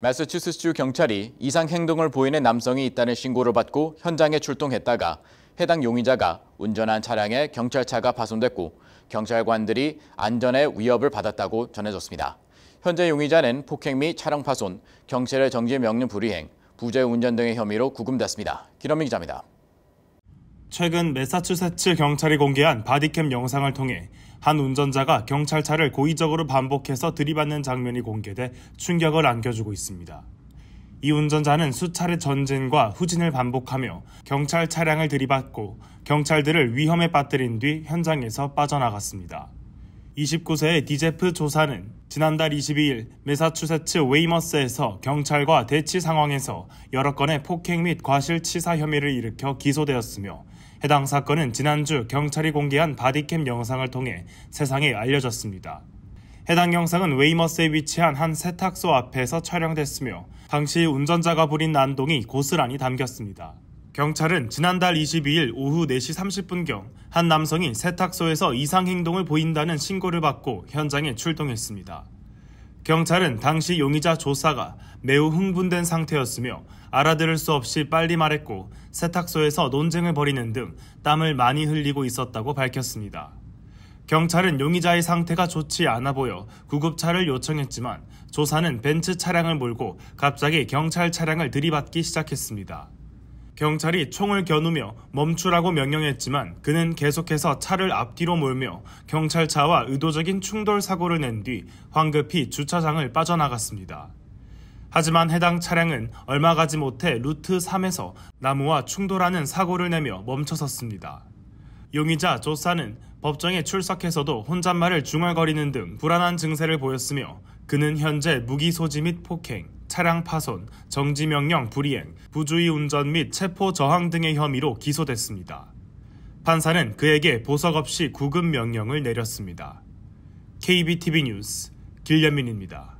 매사추세츠주 경찰이 이상 행동을 보이는 남성이 있다는 신고를 받고 현장에 출동했다가 해당 용의자가 운전한 차량에 경찰차가 파손됐고 경찰관들이 안전에 위협을 받았다고 전해졌습니다. 현재 용의자는 폭행 및 차량 파손, 경찰의 정지 명령 불이행, 부재운전 등의 혐의로 구금됐습니다. 기러미 기자입니다. 최근 메사추세츠 경찰이 공개한 바디캠 영상을 통해 한 운전자가 경찰차를 고의적으로 반복해서 들이받는 장면이 공개돼 충격을 안겨주고 있습니다. 이 운전자는 수차례 전진과 후진을 반복하며 경찰 차량을 들이받고 경찰들을 위험에 빠뜨린 뒤 현장에서 빠져나갔습니다. 29세의 디제프 조사는 지난달 22일 메사추세츠 웨이머스에서 경찰과 대치 상황에서 여러 건의 폭행 및 과실치사 혐의를 일으켜 기소되었으며 해당 사건은 지난주 경찰이 공개한 바디캠 영상을 통해 세상에 알려졌습니다. 해당 영상은 웨이머스에 위치한 한 세탁소 앞에서 촬영됐으며 당시 운전자가 부린 난동이 고스란히 담겼습니다. 경찰은 지난달 22일 오후 4시 30분경 한 남성이 세탁소에서 이상 행동을 보인다는 신고를 받고 현장에 출동했습니다. 경찰은 당시 용의자 조사가 매우 흥분된 상태였으며 알아들을 수 없이 빨리 말했고 세탁소에서 논쟁을 벌이는 등 땀을 많이 흘리고 있었다고 밝혔습니다. 경찰은 용의자의 상태가 좋지 않아 보여 구급차를 요청했지만 조사는 벤츠 차량을 몰고 갑자기 경찰 차량을 들이받기 시작했습니다. 경찰이 총을 겨누며 멈추라고 명령했지만 그는 계속해서 차를 앞뒤로 몰며 경찰차와 의도적인 충돌 사고를 낸 뒤 황급히 주차장을 빠져나갔습니다. 하지만 해당 차량은 얼마 가지 못해 루트 3에서 나무와 충돌하는 사고를 내며 멈춰섰습니다. 용의자 조사는 법정에 출석해서도 혼잣말을 중얼거리는 등 불안한 증세를 보였으며 그는 현재 무기 소지 및 폭행, 차량 파손, 정지명령 불이행, 부주의 운전 및 체포 저항 등의 혐의로 기소됐습니다. 판사는 그에게 보석 없이 구급 명령을 내렸습니다. KBTV 뉴스 길현민입니다.